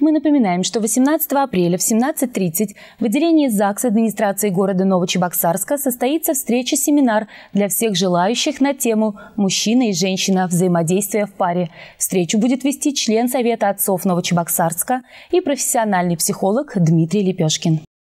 Мы напоминаем, что 18 апреля в 17.30 в отделении ЗАГС администрации города Новочебоксарска состоится встреча-семинар для всех желающих на тему «Мужчина и женщина. Взаимодействие в паре». Встречу будет вести член Совета отцов Новочебоксарска и профессиональный психолог Дмитрий Лепешкин.